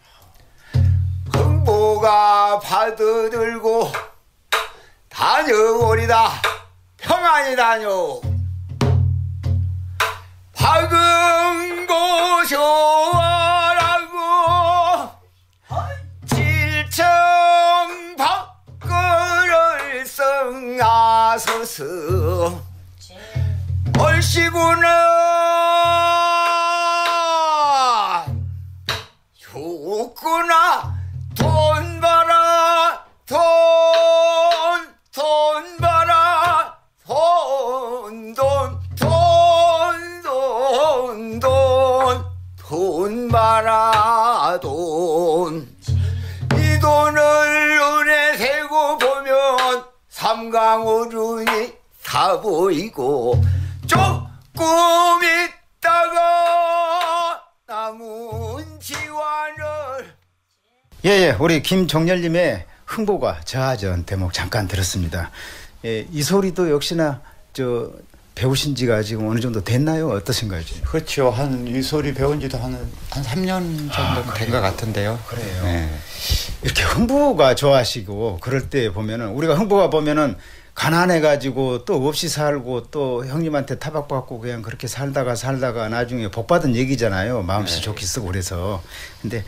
흥보가 받아들고 다녀오리다 평안히 다녀 박은 고쇼와 성아서서 얼씨구나 좋구나 돈 벌어 돈돈 벌어 돈돈 돈 돈돈돈 벌어 돈이 돈을 눈에 세고 보면 삼강오륜이 다 보이고 조금 있다가 남은 지환을 예예 예. 우리 김종렬님의 흥보가 저하전 대목 뭐 잠깐 들었습니다 예, 이 소리도 역시나 저 배우신 지가 지금 어느 정도 됐나요? 어떠신가요? 지금? 그렇죠. 한 이 소리 배운 지도 한, 한 3년 정도 아, 된것 같은데요. 그래요. 네. 이렇게 흥부가 좋아하시고 그럴 때 보면은 우리가 흥부가 보면은 가난해가지고 또 없이 살고 또 형님한테 타박받고 그냥 그렇게 살다가 살다가 나중에 복받은 얘기잖아요. 마음씨 네. 좋게 쓰고 그래서. 근데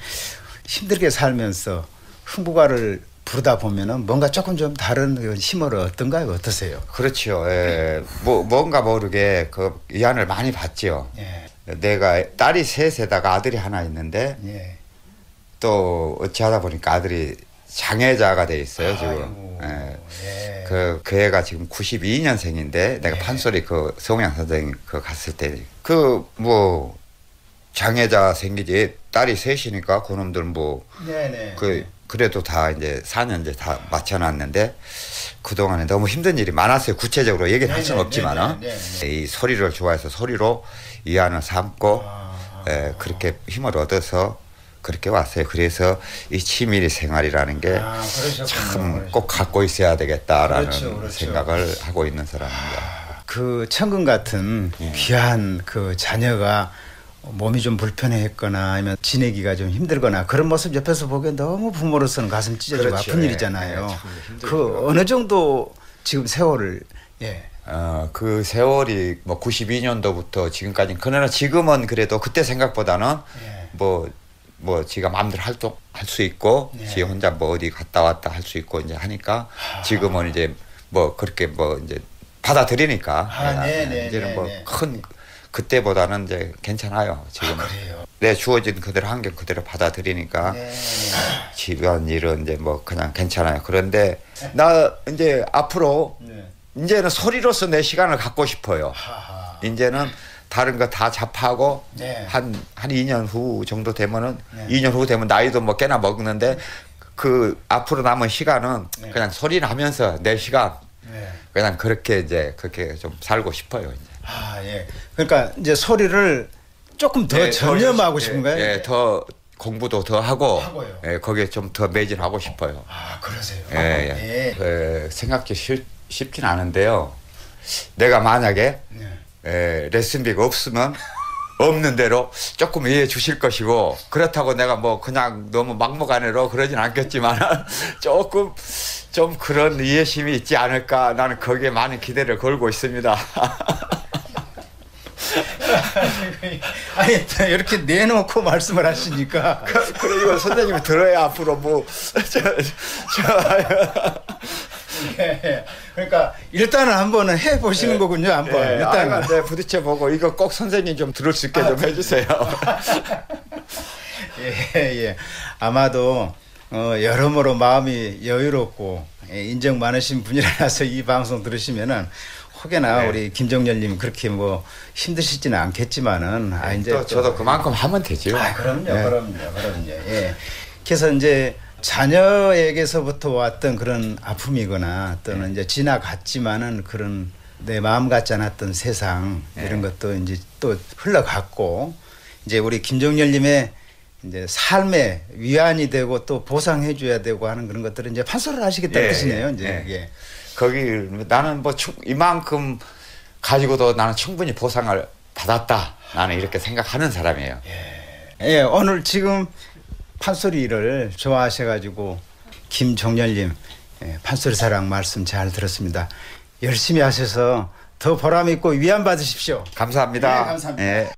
힘들게 살면서 흥부가를 부르다 보면은 뭔가 조금 좀 다른 힘을 어떤가요? 어떠세요? 그렇죠. 예. 뭐 뭔가 모르게 그 위안을 많이 받죠 예. 내가 딸이 셋에다가 아들이 하나 있는데 예. 또 어찌하다 보니까 아들이 장애자가 돼 있어요 지금. 예. 예. 그, 그 애가 지금 92년생인데 내가 예. 판소리 그 성양 선생님 그 갔을 때 그 뭐 장애자 생기지 딸이 셋이니까 그놈들 뭐그 네, 네. 그래도 다 이제 4년 이제 다 마쳐놨는데 그동안에 너무 힘든 일이 많았어요. 구체적으로 얘기는 할 수는 네, 네, 없지만 은이 네, 어? 소리를 좋아해서 소리로 위안을 삼고 아, 에, 아, 예, 그렇게 힘을 얻어서 그렇게 왔어요. 그래서 이취미 생활이라는 게 참꼭 아, 갖고 있어야 되겠다라는 그렇죠, 그렇죠. 생각을 하고 있는 사람입니다. 아, 그 천금 같은 예. 귀한 그 자녀가 몸이 좀 불편해했거나 아니면 지내기가 좀 힘들거나 그런 모습 옆에서 보기엔 너무 부모로서는 가슴 찢어지고 그렇죠. 아픈 예. 일이잖아요. 예. 그 어느 정도 지금 세월을 예. 어, 그 세월이 뭐 92년도부터 지금까지 그러나 지금은 그래도 그때 생각보다는 뭐뭐 예. 뭐, 뭐 지가 마음대로 활동 할수 있고 예. 지 혼자 뭐 어디 갔다 왔다 할 수 있고 이제 하니까 아. 지금은 아. 이제 뭐 그렇게 뭐 이제 받아들이니까 아, 네, 네, 이제는 네, 뭐큰 네. 네. 그때보다는 이제 괜찮아요. 지금 아, 내 네, 주어진 그대로 환경 그대로 받아들이니까 네. 집안 일은 이제 뭐 그냥 괜찮아요. 그런데 나 이제 앞으로 네. 이제는 소리로서 내 시간을 갖고 싶어요. 하하. 이제는 다른 거 다 잡하고 한한 네. 한 2년 후 정도 되면은 네. 2년 후 되면 나이도 뭐 꽤나 먹는데 그 앞으로 남은 시간은 네. 그냥 소리 나면서 내 시간 네. 그냥 그렇게 이제 그렇게 좀 살고 싶어요. 이제. 아 예. 그러니까 이제 소리를 조금 더 예, 전념하고 싶은 예, 거예요. 예, 더 공부도 더 하고 하고요. 예, 거기에 좀 더 매진하고 싶어요. 아 그러세요. 예, 아, 예. 예, 그 생각이 쉽, 쉽진 않은데요. 내가 만약에 네. 예, 레슨비가 없으면 없는 대로 조금 이해해 주실 것이고 그렇다고 내가 뭐 그냥 너무 막무가내로 그러진 않겠지만 조금 좀 그런 이해심이 있지 않을까 나는 거기에 많은 기대를 걸고 있습니다. 아니 이렇게 내놓고 말씀을 하시니까 그, 래 이거 선생님이 들어야 앞으로 뭐 저, 저, 예, 예. 그러니까 일단은 한번은 해 보시는 예. 거군요. 한번 예, 일단은 아, 네, 부딪혀 보고 이거 꼭 선생님 좀 들을 수 있게 아, 좀 네. 해주세요. 예, 예. 아마도 어, 여러모로 마음이 여유롭고 예, 인정 많으신 분이라서 이 방송 들으시면은 혹여나 네. 우리 김정렬님 그렇게 뭐 힘드시지는 않겠지만은 아 네, 이제 또 저도 또 그만큼 하면 되죠. 아 그럼요, 네. 그럼요, 그럼요. 예. 그래서 이제 자녀에게서부터 왔던 그런 아픔이거나 또는 네. 이제 지나갔지만은 그런 내 마음 같지 않았던 세상 네. 이런 것도 이제 또 흘러갔고 이제 우리 김정렬님의 이제 삶의 위안이 되고 또 보상해 줘야 되고 하는 그런 것들은 이제 판소를 하시겠다는 예, 뜻이네요. 이제 이게. 예. 예. 거기 나는 뭐 이만큼 가지고도 나는 충분히 보상을 받았다. 나는 이렇게 생각하는 사람이에요. 예, 예 오늘 지금 판소리를 좋아하셔가지고 김종렬님 예, 판소리 사랑 말씀 잘 들었습니다. 열심히 하셔서 더 보람 있고 위안 받으십시오. 감사합니다. 예, 감사합니다. 예.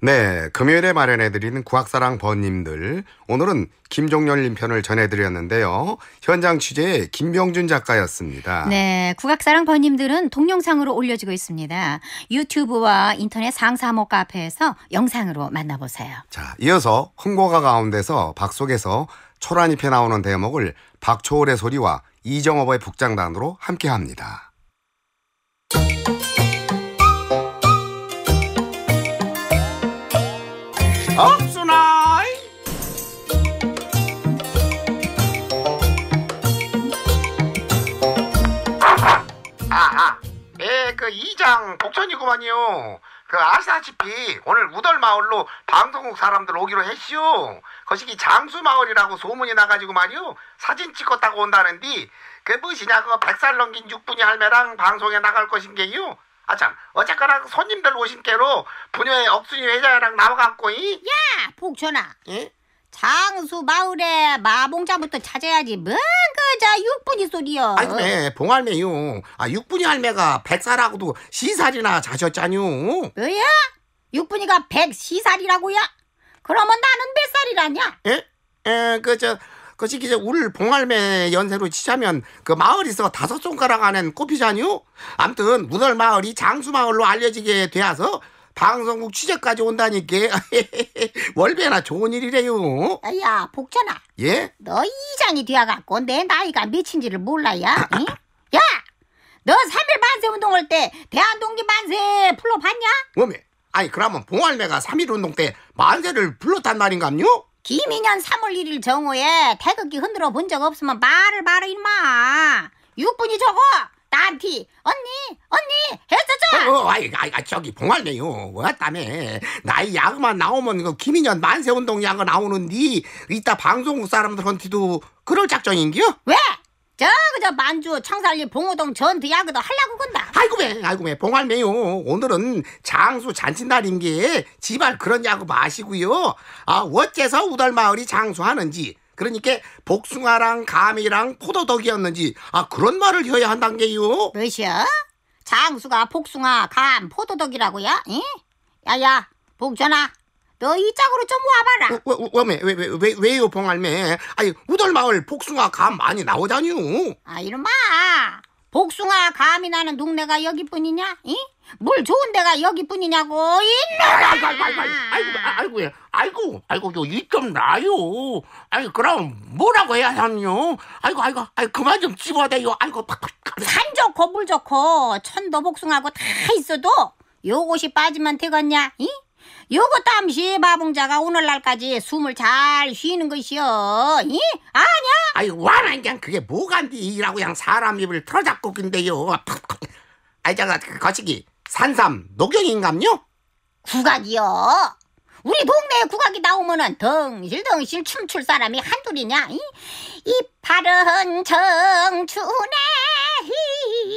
네, 금요일에 마련해드리는 구학사랑 번님들. 오늘은 김종렬님 편을 전해드렸는데요. 현장 취재 김병준 작가였습니다. 네, 국악사랑 번님들은 동영상으로 올려지고 있습니다. 유튜브와 인터넷 상사목 카페에서 영상으로 만나보세요. 자, 이어서 흥고가 가운데서 박 속에서 초란잎에 나오는 대목을 박초월의 소리와 이정업의 북장단으로 함께합니다. 없으나이 아아 예그 이장 복천이구만요 그 아시다시피 오늘 우덜마을로 방송국 사람들 오기로 했시오 거시기 장수마을이라고 소문이 나가지고 말이요 사진 찍었다고 온다는디 그 무엇이냐 그 백살 넘긴 육분이 할매랑 방송에 나갈 것인게요 아참 어쨌거나 그 손님들 오신 께로 부녀의 억순이 회장이랑 나와갖고 이야 복천아 예? 장수 마을에 마봉자부터 찾아야지 뭔그자 육분이 소리여 아 그래 봉할매요 아 육분이 할매가 백살하고도 시살이나 자셨잖요 뭐야? 육분이가 백시살이라고야? 그러면 나는 몇 살이라냐? 예? 에그저 그것이 이제 울 봉할매 연세로 치자면 그 마을에서 다섯 손가락 안엔 꼽히잖요. 암튼 무덜 마을이 장수 마을로 알려지게 되어서 방송국 취재까지 온다니까 월배나 좋은 일이래요. 야 복천아. 예? 너 이장이 되어갖고 내 나이가 몇인지를 몰라야. 응? 야, 너 3일 만세 운동할 때대한동립 만세 불러 봤냐? 어메, 아니 그러면 봉할매가 3일 운동 때 만세를 불렀단 말인가요? 김인년 3월 1일 정오에 태극기 흔들어 본 적 없으면 말을 말아 임마. 6분이 저거 나한테 언니 언니 해줘줘. 어, 어, 어, 아이, 아이, 저기 봉할래요왔다매 나이 야구만 나오면 그 김인현 만세운동 야구 나오는디 이따 방송국 사람들한테도 그럴 작정인겨? 왜? 저 그저 만주 청살리 봉호동 전투 야그도하려고 건다. 아이고 매, 아이고 매, 봉할매요. 오늘은 장수 잔칫날인 게 지발 그런 야구 마시고요. 아 어째서 우달마을이 장수하는지 그러니까 복숭아랑 감이랑 포도덕이었는지 아 그런 말을 해야 한단 게요. 러시아 장수가 복숭아 감 포도덕이라고요? 예? 야야 복전아 너이 짝으로 좀 와봐라. 왜, 왜, 왜, 왜, 왜, 왜요, 봉알매 아니, 우덜마을 복숭아 감 많이 나오다니 아, 이놈아. 복숭아 감이 나는 동네가 여기뿐이냐? 이? 물 좋은 데가 여기뿐이냐고 이놈아 아이고 아이고 아이고 아이고 아이고 이고아 나요 아이 그럼 뭐라고 해야 하뇨 아이고 아이고 아이 그만 좀 집어대요 아이고 산 좋고 물 좋고 천도 복숭아고 다 있어도 요것이 빠지면 되겠냐 이? 요것 땀시 마봉자가 오늘날까지 숨을 잘 쉬는 것이여. 이? 아냐? 아이 와나 그냥 그게 뭐간디 라고 그냥 사람 입을 틀어잡고 근데요. 아이 잠깐 거시기 산삼 녹용인감요? 국악이요. 우리 동네에 국악이 나오면은 덩실덩실 춤출 사람이 한둘이냐? 이, 이 바른 청춘의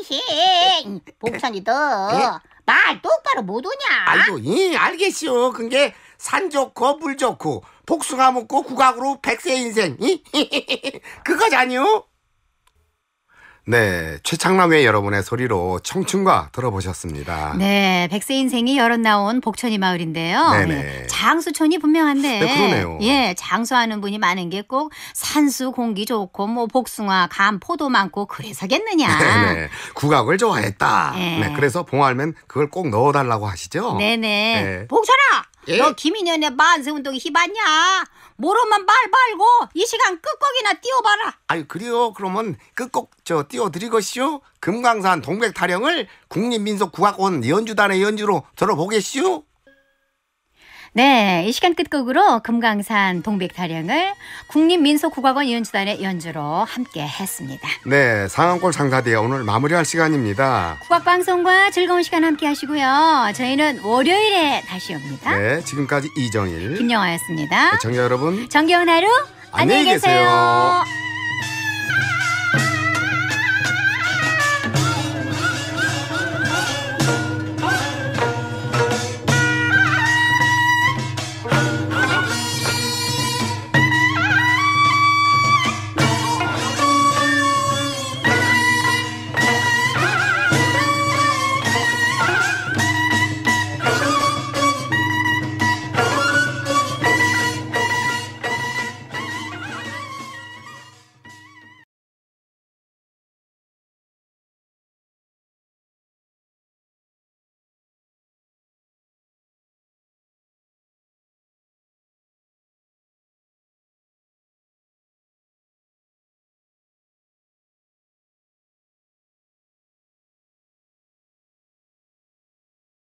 희생. 봉찬이 더. 말 똑바로 못 오냐? 아이고, 이 알겠시오. 그게 산 좋고 물 좋고 복숭아 먹고 국악으로 백세 인생. 그거잖요. 네, 최창남의 여러분의 소리로 청춘과 들어보셨습니다. 네, 백세 인생이 여럿 나온 복천이 마을인데요. 네네. 네, 장수촌이 분명한데. 네, 그러네요. 예, 장수하는 분이 많은 게 꼭 산수 공기 좋고 뭐 복숭아, 감, 포도 많고 그래서겠느냐. 네, 네 국악을 좋아했다. 네. 네 그래서 봉알면 그걸 꼭 넣어달라고 하시죠. 네네. 네. 네. 복천아, 예? 너 김인현의 만세 운동이 희봤냐? 모로만 말 말고 이 시간 끝곡이나 띄워봐라. 아유 그래요. 그러면 끝곡 저 띄워드리겠시오. 금강산 동백 타령을 국립민속국악원 연주단의 연주로 들어보겠슈 네, 이 시간 끝곡으로 금강산 동백타령을 국립민속국악원 연주단의 연주로 함께 했습니다. 네, 상암골 상사대 오늘 마무리할 시간입니다. 국악방송과 즐거운 시간 함께 하시고요. 저희는 월요일에 다시 옵니다. 네, 지금까지 이정일, 김영아였습니다. 시청자 여러분, 정겨운 하루 안녕히 계세요. 계세요.